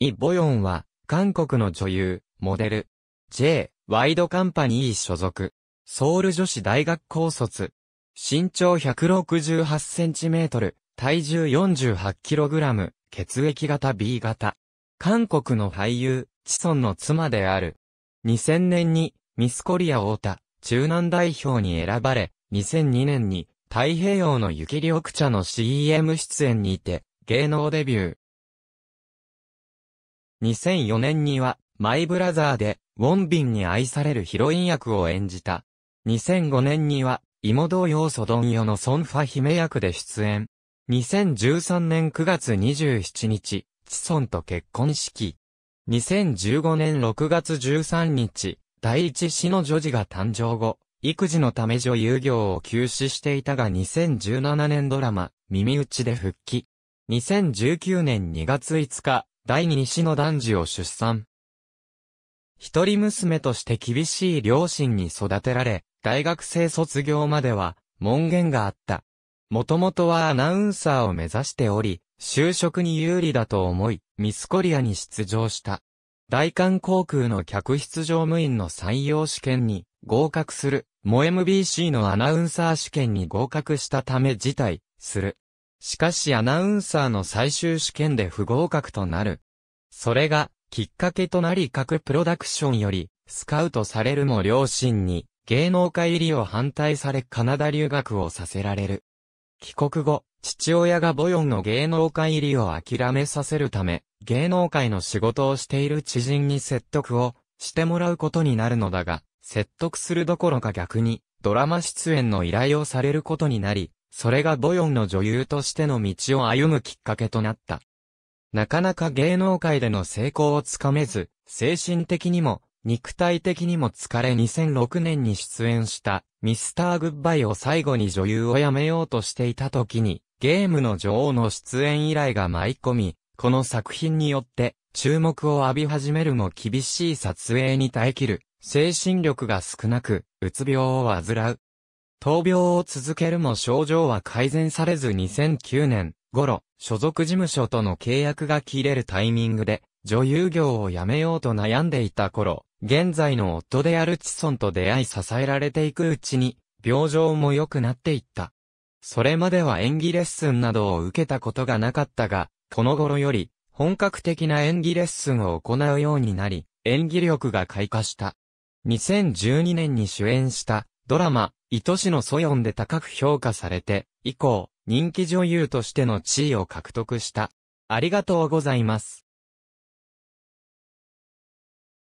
イ・ボヨンは、韓国の女優、モデル。J、ワイドカンパニー所属。ソウル女子大学高卒。身長1 6 8トル、体重4 8ラム、血液型 B 型。韓国の俳優、チソンの妻である。2000年に、ミスコリア太田、中南代表に選ばれ、2002年に、太平洋の雪緑茶の CM 出演にて、芸能デビュー。2004年には、マイブラザーで、ウォンビンに愛されるヒロイン役を演じた。2005年には、妹同様ソドンヨのソンファ姫役で出演。2013年9月27日、チソンと結婚式。2015年6月13日、第一子の女児が誕生後、育児のため女優業を休止していたが2017年ドラマ、耳打ちで復帰。2019年2月5日、第二子の男児を出産。一人娘として厳しい両親に育てられ、大学生卒業までは門限があった。もともとはアナウンサーを目指しており、就職に有利だと思い、ミスコリアに出場した。大韓航空の客室乗務員の採用試験に合格する、も MBC のアナウンサー試験に合格したため辞退する。しかしアナウンサーの最終試験で不合格となる。それが、きっかけとなり各プロダクションより、スカウトされるも両親に、芸能界入りを反対されカナダ留学をさせられる。帰国後、父親がボヨンの芸能界入りを諦めさせるため、芸能界の仕事をしている知人に説得をしてもらうことになるのだが、説得するどころか逆に、ドラマ出演の依頼をされることになり、それがボヨンの女優としての道を歩むきっかけとなった。なかなか芸能界での成功をつかめず、精神的にも、肉体的にも疲れ2006年に出演したミスターグッバイを最後に女優を辞めようとしていた時にゲームの女王の出演依頼が舞い込み、この作品によって注目を浴び始めるも厳しい撮影に耐えきる精神力が少なくうつ病を患う闘病を続けるも症状は改善されず2009年頃、所属事務所との契約が切れるタイミングで、女優業を辞めようと悩んでいた頃、現在の夫であるチソンと出会い支えられていくうちに、病状も良くなっていった。それまでは演技レッスンなどを受けたことがなかったが、この頃より、本格的な演技レッスンを行うようになり、演技力が開花した。2012年に主演したドラマ、愛しのソヨンで高く評価されて、以降、人気女優としての地位を獲得した。ありがとうございます。